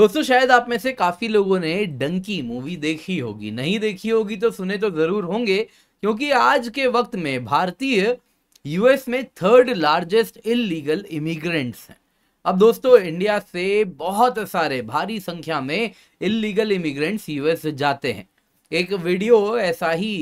दोस्तों शायद आप में से काफ़ी लोगों ने डंकी मूवी देखी होगी नहीं देखी होगी तो सुने तो ज़रूर होंगे क्योंकि आज के वक्त में भारतीय यूएस में थर्ड लार्जेस्ट इलीगल इमिग्रेंट्स हैं अब दोस्तों इंडिया से बहुत सारे भारी संख्या में इलीगल इमिग्रेंट्स यूएस जाते हैं एक वीडियो ऐसा ही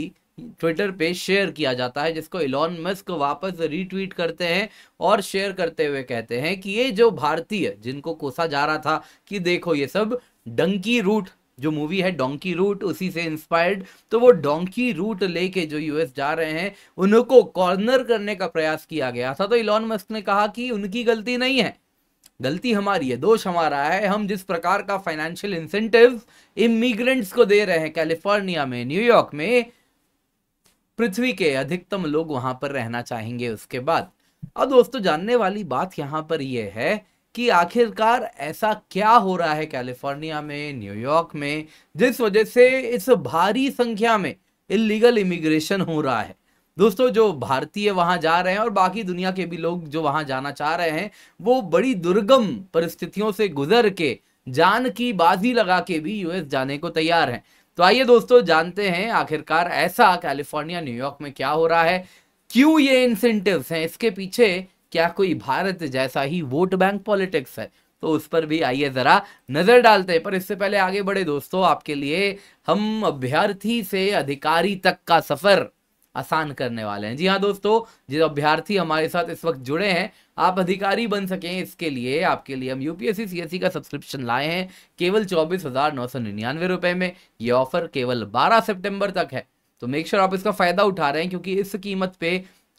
ट्विटर पे शेयर किया जाता है जिसको इलॉन मस्क वापस रीट्वीट करते हैं और शेयर करते हुए कहते हैं कि ये जो भारतीय जिनको कोसा जा रहा था कि देखो ये सब डंकी रूट जो मूवी है डोंकी रूट उसी से इंस्पायर्ड तो वो डोंकी रूट लेके जो यूएस जा रहे हैं उनको कॉर्नर करने का प्रयास किया गया था तो इलॉन मस्क ने कहा कि उनकी गलती नहीं है गलती हमारी है दोष हमारा है हम जिस प्रकार का फाइनेंशियल इंसेंटिव इमिग्रेंट्स को दे रहे हैं कैलिफोर्निया में न्यूयॉर्क में पृथ्वी के अधिकतम लोग वहां पर रहना चाहेंगे उसके बाद अब दोस्तों जानने वाली बात यहाँ पर यह है कि आखिरकार ऐसा क्या हो रहा है कैलिफोर्निया में न्यूयॉर्क में जिस वजह से इस भारी संख्या में इलीगल इमिग्रेशन हो रहा है दोस्तों जो भारतीय वहां जा रहे हैं और बाकी दुनिया के भी लोग जो वहां जाना चाह रहे हैं वो बड़ी दुर्गम परिस्थितियों से गुजर के जान की बाजी लगा के भी यूएस जाने को तैयार हैं तो आइए दोस्तों जानते हैं आखिरकार ऐसा कैलिफोर्निया न्यूयॉर्क में क्या हो रहा है क्यों ये इंसेंटिव्स हैं इसके पीछे क्या कोई भारत जैसा ही वोट बैंक पॉलिटिक्स है तो उस पर भी आइए ज़रा नज़र डालते हैं पर इससे पहले आगे बढ़े दोस्तों आपके लिए हम अभ्यर्थी से अधिकारी तक का सफ़र आसान करने वाले हैं जी हाँ दोस्तों जो अभ्यर्थी हमारे साथ इस वक्त जुड़े हैं आप अधिकारी बन सकें इसके लिए आपके लिए हम यूपीएससी सीएससी का सब्सक्रिप्शन लाए हैं केवल चौबीस हज़ार नौ सौ निन्यानवे रुपए में ये ऑफर केवल बारह सितंबर तक है तो मेक श्योर sure आप इसका फ़ायदा उठा रहे हैं क्योंकि इस कीमत पे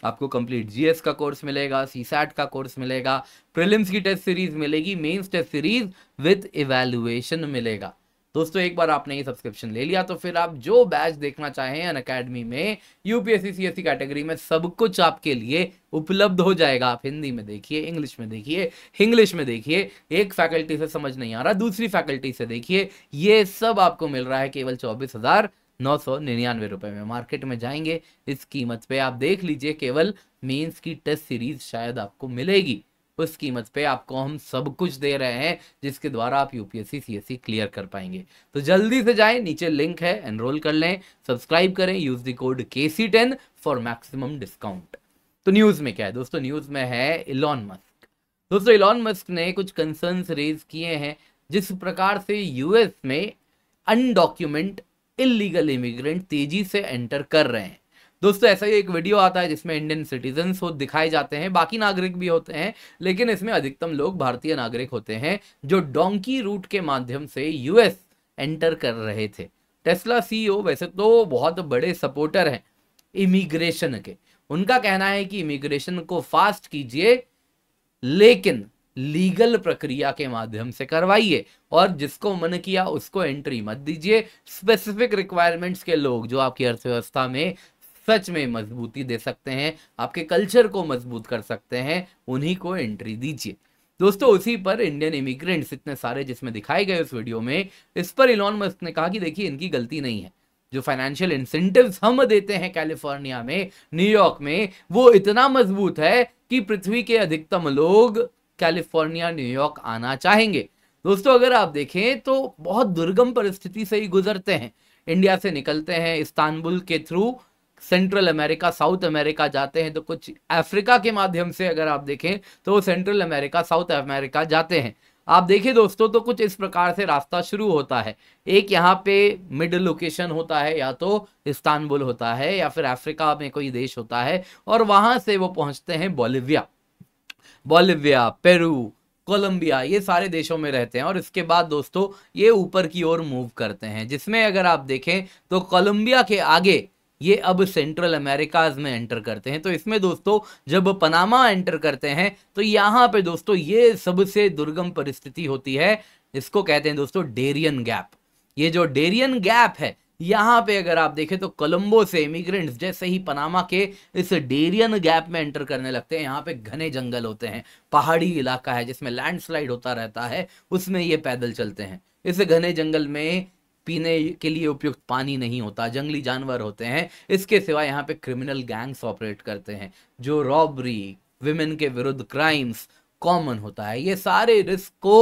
आपको कंप्लीट जीएस का कोर्स मिलेगा सीसैट का कोर्स मिलेगा प्रिलिम्स की टेस्ट सीरीज मिलेगी mains test series with evaluation मिलेगा दोस्तों एक बार आपने ये सब्सक्रिप्शन ले लिया तो फिर आप जो बैच देखना चाहें अन अकेडमी में यूपीएससी सीएससी कैटेगरी में सब कुछ आपके लिए उपलब्ध हो जाएगा आप हिंदी में देखिए इंग्लिश में देखिए इंग्लिश में देखिए एक फैकल्टी से समझ नहीं आ रहा दूसरी फैकल्टी से देखिए ये सब आपको मिल रहा है केवल चौबीस हजार नौ सौ निन्यानवे रुपये में मार्केट में जाएंगे इस कीमत पे आप देख लीजिए केवल मेंस की टेस्ट सीरीज शायद आपको मिलेगी उस कीमत पे आपको हम सब कुछ दे रहे हैं जिसके द्वारा आप यूपीएससी सीएससी क्लियर कर पाएंगे तो जल्दी से जाएं नीचे लिंक है एनरोल कर लें सब्सक्राइब करें use the code K C ten for maximum discount तो न्यूज़ में क्या है दोस्तों न्यूज़ में है इलॉन मस्क दोस्तों इलॉन मस्क ने कुछ कंसर्न रेज किए हैं जिस प्रकार से यूएस में अनडॉक्यूमेंट इलीगल इमिग्रेंट तेजी से एंटर कर रहे हैं दोस्तों ऐसा ही एक वीडियो आता है जिसमें इंडियन सिटीजन हो दिखाए जाते हैं बाकी नागरिक भी होते हैं लेकिन इसमें अधिकतम लोग भारतीय नागरिक होते हैं जो डोंकी रूट के माध्यम से यूएस एंटर कर रहे थे टेस्ला सीईओ e वैसे तो बहुत बड़े सपोर्टर हैं इमिग्रेशन के उनका कहना है कि इमिग्रेशन को फास्ट कीजिए लेकिन लीगल प्रक्रिया के माध्यम से करवाइए और जिसको मन किया उसको एंट्री मत दीजिए स्पेसिफिक रिक्वायरमेंट्स के लोग जो आपकी अर्थव्यवस्था में सच में मजबूती दे सकते हैं आपके कल्चर को मजबूत कर सकते हैं उन्हीं को एंट्री दीजिए दोस्तों उसी पर इंडियन इमिग्रेंट्स इतने सारे जिसमें दिखाए गए उस वीडियो में इस पर इलॉन मस्क ने कहा कि देखिए इनकी गलती नहीं है जो फाइनेंशियल इंसेंटिव हम देते हैं कैलिफोर्निया में न्यूयॉर्क में वो इतना मजबूत है कि पृथ्वी के अधिकतम लोग कैलिफोर्निया न्यूयॉर्क आना चाहेंगे दोस्तों अगर आप देखें तो बहुत दुर्गम परिस्थिति से ही गुजरते हैं इंडिया से निकलते हैं इस्तानबुल के through Central America South America जाते हैं तो कुछ अफ्रीका के माध्यम से अगर आप देखें तो सेंट्रल अमेरिका साउथ अमेरिका जाते हैं आप देखिए दोस्तों तो कुछ इस प्रकार से रास्ता शुरू होता है एक यहाँ पे मिडल लोकेशन होता है या तो इस्तानबुल होता है या फिर अफ्रीका में कोई देश होता है और वहाँ से वो पहुँचते हैं बोलिविया बोलिविया पेरू कोलंबिया ये सारे देशों में रहते हैं और इसके बाद दोस्तों ये ऊपर की ओर मूव करते हैं जिसमें अगर आप देखें तो कोलंबिया के आगे ये अब सेंट्रल अमेरिकाज में एंटर करते हैं तो इसमें दोस्तों जब पनामा एंटर करते हैं तो यहाँ पे दोस्तों ये सबसे दुर्गम परिस्थिति होती है इसको कहते हैं दोस्तों डेरियन गैप ये जो डेरियन गैप है यहाँ पे अगर आप देखें तो कोलंबो से इमिग्रेंट्स जैसे ही पनामा के इस डेरियन गैप में एंटर करने लगते हैं यहाँ पे घने जंगल होते हैं पहाड़ी इलाका है जिसमें लैंडस्लाइड होता रहता है उसमें ये पैदल चलते हैं इस घने जंगल में पीने के लिए उपयुक्त पानी नहीं होता जंगली जानवर होते हैं इसके सिवा यहाँ पे क्रिमिनल गैंग्स ऑपरेट करते हैं जो रॉबरी विमेन के विरुद्ध क्राइम्स कॉमन होता है ये सारे रिस्क को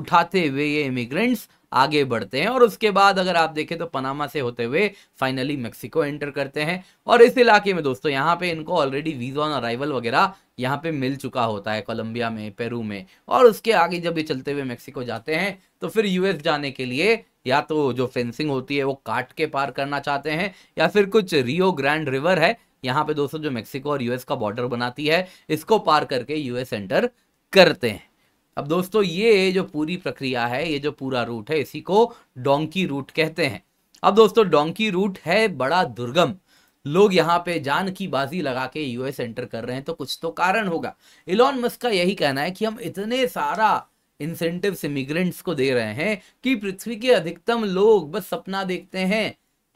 उठाते हुए ये इमिग्रेंट्स आगे बढ़ते हैं और उसके बाद अगर आप देखें तो पनामा से होते हुए फाइनली मेक्सिको एंटर करते हैं और इस इलाके में दोस्तों यहाँ पे इनको ऑलरेडी वीज़ा ऑन अराइवल वगैरह यहाँ पे मिल चुका होता है कोलंबिया में पेरू में और उसके आगे जब ये चलते हुए मेक्सिको जाते हैं तो फिर यूएस जाने के लिए या तो जो फेंसिंग होती है वो काट के पार करना चाहते हैं या फिर कुछ रियो ग्रैंड रिवर है यहाँ पे दोस्तों जो मेक्सिको और यूएस का बॉर्डर बनाती है इसको पार करके यूएस एंटर करते हैं अब दोस्तों ये जो पूरी प्रक्रिया है ये जो पूरा रूट है इसी को डोंकी रूट कहते हैं अब दोस्तों डोंकी रूट है बड़ा दुर्गम लोग यहाँ पे जान की बाजी लगा के यूएस एंटर कर रहे हैं तो कुछ तो कारण होगा इलॉन मस्क का यही कहना है कि हम इतने सारा इंसेंटिव इमिग्रेंट्स को दे रहे हैं कि पृथ्वी के अधिकतम लोग बस सपना देखते हैं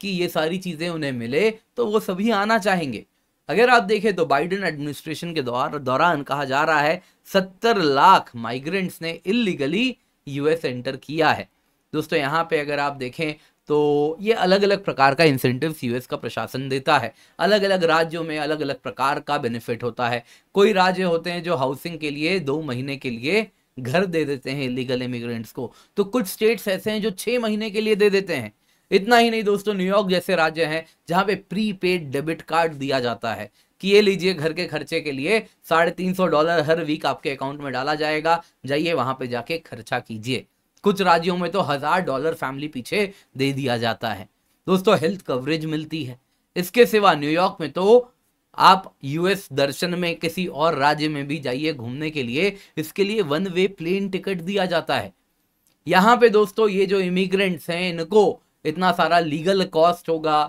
कि ये सारी चीज़ें उन्हें मिले तो वो सभी आना चाहेंगे अगर आप देखें तो बाइडेन एडमिनिस्ट्रेशन के दौर दौरान कहा जा रहा है सत्तर लाख माइग्रेंट्स ने इलीगली यूएस एंटर किया है दोस्तों यहाँ पे अगर आप देखें तो ये अलग अलग प्रकार का इंसेंटिव यूएस का प्रशासन देता है अलग अलग राज्यों में अलग अलग प्रकार का बेनिफिट होता है कोई राज्य होते हैं जो हाउसिंग के लिए दो महीने के लिए घर दे देते हैं इलीगल इमिग्रेंट्स को तो कुछ स्टेट्स ऐसे हैं जो छः महीने के लिए दे देते हैं इतना ही नहीं दोस्तों न्यूयॉर्क जैसे राज्य हैं जहाँ पे प्री पेड डेबिट कार्ड दिया जाता है कि ये लीजिए घर के खर्चे के लिए साढ़े तीन सौ डॉलर हर वीक आपके अकाउंट में डाला जाएगा जाइए वहाँ पे जाके खर्चा कीजिए कुछ राज्यों में तो हजार डॉलर फैमिली पीछे दे दिया जाता है दोस्तों हेल्थ कवरेज मिलती है इसके सिवा न्यूयॉर्क में तो आप यूएस दर्शन में किसी और राज्य में भी जाइए घूमने के लिए इसके लिए वन वे प्लेन टिकट दिया जाता है यहाँ पे दोस्तों ये जो इमिग्रेंट्स हैं इनको इतना सारा लीगल कॉस्ट होगा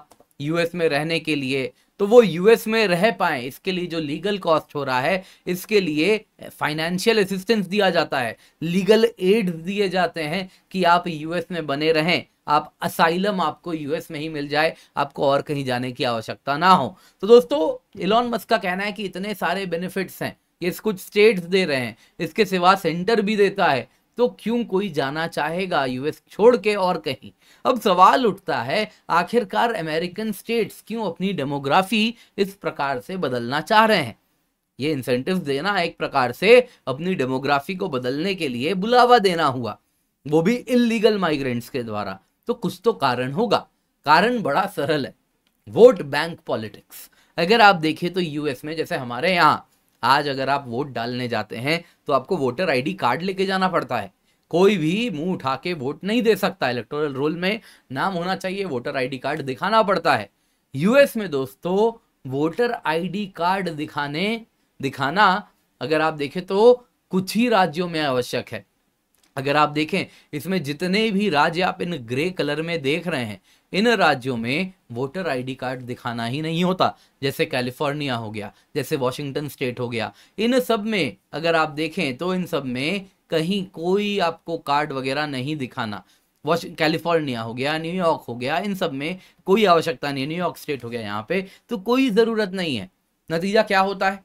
यूएस में रहने के लिए तो वो यूएस में रह पाए इसके लिए जो लीगल कॉस्ट हो रहा है इसके लिए फाइनेंशियल eh, असिस्टेंस दिया जाता है लीगल एड दिए जाते हैं कि आप यूएस में बने रहें आप असाइलम आपको यूएस में ही मिल जाए आपको और कहीं जाने की आवश्यकता ना हो तो दोस्तों इलॉन मस्क का कहना है कि इतने सारे बेनिफिट्स हैं ये कुछ स्टेट्स दे रहे हैं इसके सिवा सेंटर भी देता है तो क्यों कोई जाना चाहेगा यूएस छोड़ के और कहीं अब सवाल उठता है आखिरकार अमेरिकन स्टेट्स क्यों अपनी डेमोग्राफी इस प्रकार से बदलना चाह रहे हैं ये इंसेंटिव देना एक प्रकार से अपनी डेमोग्राफी को बदलने के लिए बुलावा देना हुआ वो भी इलीगल माइग्रेंट्स के द्वारा तो कुछ तो कारण होगा कारण बड़ा सरल है वोट बैंक पॉलिटिक्स अगर आप देखें तो यूएस में जैसे हमारे यहाँ आज अगर आप वोट डालने जाते हैं तो आपको वोटर आईडी कार्ड लेके जाना पड़ता है कोई भी मुंह उठा के वोट नहीं दे सकता इलेक्टोरल रोल में नाम होना चाहिए वोटर आईडी कार्ड दिखाना पड़ता है यूएस में दोस्तों वोटर आईडी कार्ड दिखाने दिखाना अगर आप देखें तो कुछ ही राज्यों में आवश्यक है अगर आप देखें इसमें जितने भी राज्य आप इन ग्रे कलर में देख रहे हैं इन राज्यों में वोटर आईडी कार्ड दिखाना ही नहीं होता जैसे कैलिफोर्निया हो गया जैसे वॉशिंगटन स्टेट हो गया इन सब में अगर आप देखें तो इन सब में कहीं कोई आपको कार्ड वगैरह नहीं दिखाना वॉश कैलिफोर्निया हो गया न्यूयॉर्क हो गया इन सब में कोई आवश्यकता नहीं न्यूयॉर्क स्टेट हो गया यहाँ पे तो कोई ज़रूरत नहीं है नतीजा क्या होता है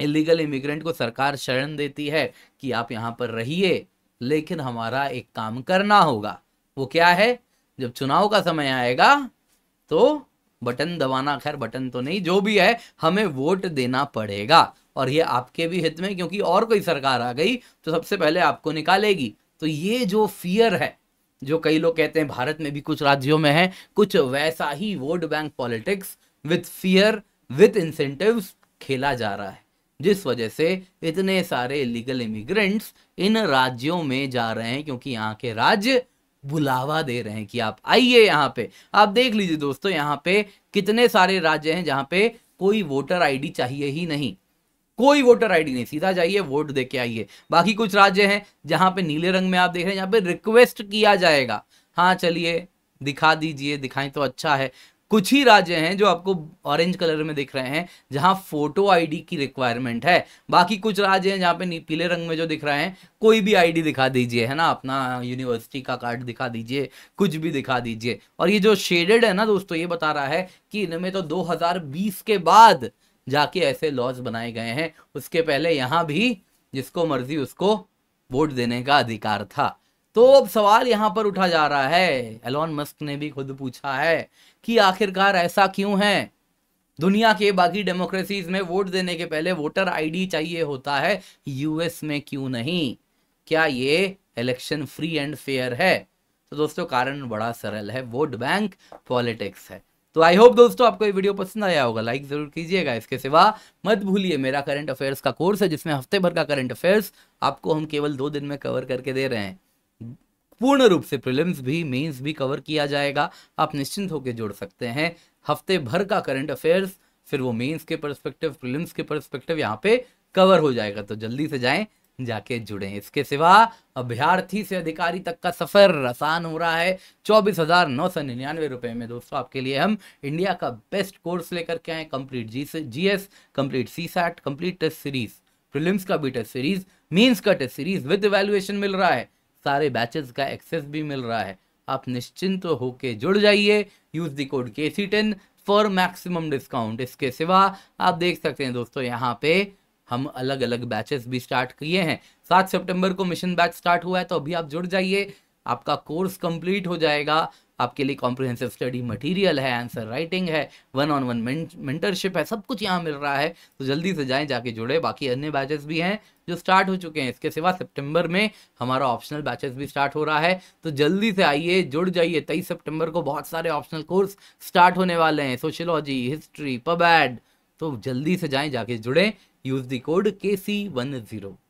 इलीगल इमिग्रेंट को सरकार शरण देती है कि आप यहाँ पर रहिए लेकिन हमारा एक काम करना होगा वो क्या है जब चुनाव का समय आएगा तो बटन दबाना खैर बटन तो नहीं जो भी है हमें वोट देना पड़ेगा और ये आपके भी हित में क्योंकि और कोई सरकार आ गई तो सबसे पहले आपको निकालेगी तो ये जो फियर है जो कई लोग कहते हैं भारत में भी कुछ राज्यों में है कुछ वैसा ही vote bank politics with fear with incentive खेला जा रहा है जिस वजह से इतने सारे इलीगल इमिग्रेंट्स इन राज्यों में जा रहे हैं क्योंकि यहाँ के राज्य बुलावा दे रहे हैं कि आप आइए यहाँ पे आप देख लीजिए दोस्तों यहाँ पे कितने सारे राज्य हैं जहाँ पे कोई वोटर आईडी चाहिए ही नहीं कोई वोटर आईडी नहीं सीधा जाइए वोट दे के आइए बाकी कुछ राज्य हैं जहाँ पे नीले रंग में आप देख रहे हैं यहाँ पे रिक्वेस्ट किया जाएगा हाँ चलिए दिखा दीजिए दिखाएं तो अच्छा है कुछ ही राज्य हैं जो आपको ऑरेंज कलर में दिख रहे हैं जहां फोटो आईडी की रिक्वायरमेंट है बाकी कुछ राज्य हैं जहां पे पीले रंग में जो दिख रहे हैं कोई भी आईडी दिखा दीजिए है ना अपना यूनिवर्सिटी का कार्ड दिखा दीजिए कुछ भी दिखा दीजिए और ये जो शेडेड है ना दोस्तों ये बता रहा है कि इनमें तो दो के बाद जाके ऐसे लॉज बनाए गए हैं उसके पहले यहाँ भी जिसको मर्जी उसको वोट देने का अधिकार था तो अब सवाल यहां पर उठा जा रहा है एलोन मस्क ने भी खुद पूछा है कि आखिरकार ऐसा क्यों है दुनिया के बाकी डेमोक्रेसीज में वोट देने के पहले वोटर आईडी चाहिए होता है यूएस में क्यों नहीं क्या ये इलेक्शन फ्री एंड फेयर है तो दोस्तों कारण बड़ा सरल है वोट बैंक पॉलिटिक्स है तो आई होप दोस्तों आपको ये वीडियो पसंद आया होगा लाइक जरूर कीजिएगा इसके सिवा मत भूलिए मेरा करंट अफेयर्स का कोर्स है जिसमें हफ्ते भर का करंट अफेयर्स आपको हम केवल दो दिन में कवर करके दे रहे हैं पूर्ण रूप से प्रिलिम्स भी मेंस भी कवर किया जाएगा आप निश्चिंत होकर जोड़ सकते हैं हफ्ते भर का करंट अफेयर्स फिर वो मेंस के परस्पेक्टिव प्रिलिम्स के परस्पेक्टिव यहाँ पे कवर हो जाएगा तो जल्दी से जाएं जाके जुड़ें इसके सिवा अभ्यार्थी से अधिकारी तक का सफर आसान हो रहा है चौबीस हजार नौ सौ निन्यानवे रुपए में दोस्तों आपके लिए हम इंडिया का बेस्ट कोर्स लेकर के आए complete G S complete CSAT complete test series prelims का भी टेस्ट सीरीज मीन्स का टेस्ट सीरीज विद वैल्यूएशन मिल रहा है सारे बैचेस का एक्सेस भी मिल रहा है आप निश्चिंत तो होकर जुड़ जाइए use the code K C ten for maximum discount इसके सिवा आप देख सकते हैं दोस्तों यहाँ पे हम अलग अलग बैचेस भी स्टार्ट किए हैं सात सितंबर को मिशन बैच स्टार्ट हुआ है तो अभी आप जुड़ जाइए आपका कोर्स कंप्लीट हो जाएगा आपके लिए कॉम्प्रिहेंसिव स्टडी मटेरियल है आंसर राइटिंग है वन ऑन वन मेंटरशिप है सब कुछ यहाँ मिल रहा है तो जल्दी से जाएँ जाके जुड़े बाकी अन्य बैचेस भी हैं जो स्टार्ट हो चुके हैं इसके सिवा सितंबर में हमारा ऑप्शनल बैचेस भी स्टार्ट हो रहा है तो जल्दी से आइए जुड़ जाइए तेईस सेप्टेम्बर को बहुत सारे ऑप्शनल कोर्स स्टार्ट होने वाले हैं सोशोलॉजी हिस्ट्री पबैड तो जल्दी से जाएँ जाके जुड़ें use the code K C one zero